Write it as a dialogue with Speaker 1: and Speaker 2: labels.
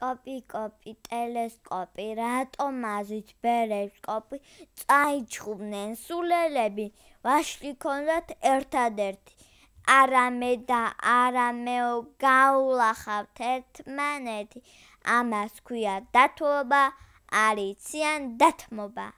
Speaker 1: კოპი კოპი ტელესკოპი რატომ აზით ბერესკოპი წაიჩუბნენ სულელები ვაშლი ქონდათ ერთადერთი არამე და არამეო გაულახავთ ერთმანეთი ამას ქვია დათმობა არიციან დათმობა